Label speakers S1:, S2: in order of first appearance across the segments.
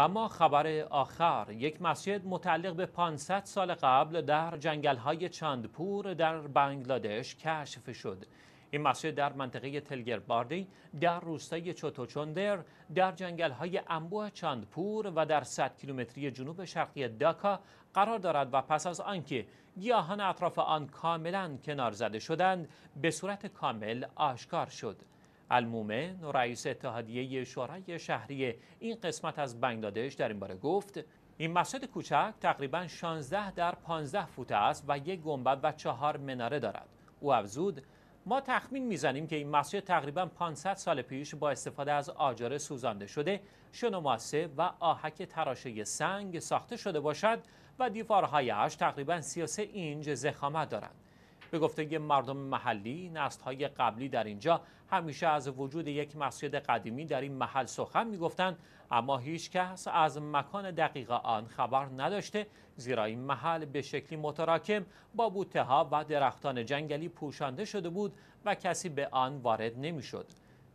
S1: و ما خبر آخر یک مسجد متعلق به 500 سال قبل در جنگل های چندپور در بنگلادش کشف شد این مسجد در منطقه تلگرباردی در روستای چوتوچوندر، در جنگل های انبوه چندپور و در 100 کیلومتری جنوب شرقی داکا قرار دارد و پس از آنکه گیاهان اطراف آن کاملا کنار زده شدند به صورت کامل آشکار شد المومن رئیس اتحادیه شورای شهری این قسمت از بنگلادش در این باره گفت این مسجد کوچک تقریبا 16 در 15 فوت است و یک گنبد و چهار مناره دارد او افزود ما تخمین میزنیم که این مسجد تقریبا 500 سال پیش با استفاده از آجر سوزانده شده، شنوماسه و آهک تراشه سنگ ساخته شده باشد و دیوارهایش تقریبا 33 اینج زخامت دارند. به گفته مردم محلی های قبلی در اینجا همیشه از وجود یک مسجد قدیمی در این محل سخن میگفتند اما هیچ کس از مکان دقیق آن خبر نداشته زیرا این محل به شکلی متراکم با بوته ها و درختان جنگلی پوشانده شده بود و کسی به آن وارد نمیشد.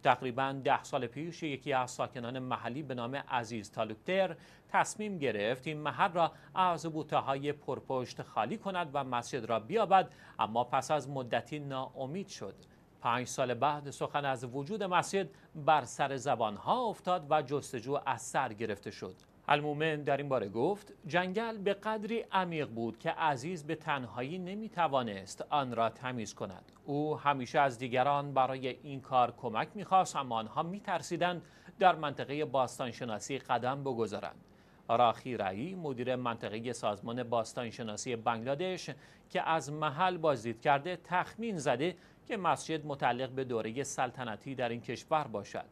S1: تقریبا ده سال پیش یکی از ساکنان محلی به نام عزیز تالوکتر تصمیم گرفت این محل را از بوته های پرپشت خالی کند و مسجد را بیابد اما پس از مدتی ناامید شد پنج سال بعد سخن از وجود مسجد بر سر زبانها افتاد و جستجو از سر گرفته شد المومن در این باره گفت جنگل به قدری عمیق بود که عزیز به تنهایی نمی توانست آن را تمیز کند او همیشه از دیگران برای این کار کمک میخواست اما آنها میترسیدند در منطقه باستانشناسی قدم بگذارند راخی مدیر منطقه سازمان باستانشناسی بنگلادش که از محل بازدید کرده تخمین زده که مسجد متعلق به دوره سلطنتی در این کشور باشد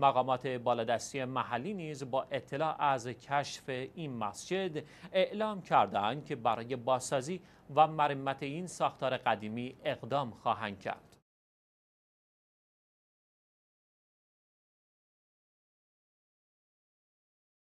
S1: مقامات بالادستی محلی نیز با اطلاع از کشف این مسجد اعلام کردند که برای بازسازی و مرمت این ساختار قدیمی اقدام خواهند کرد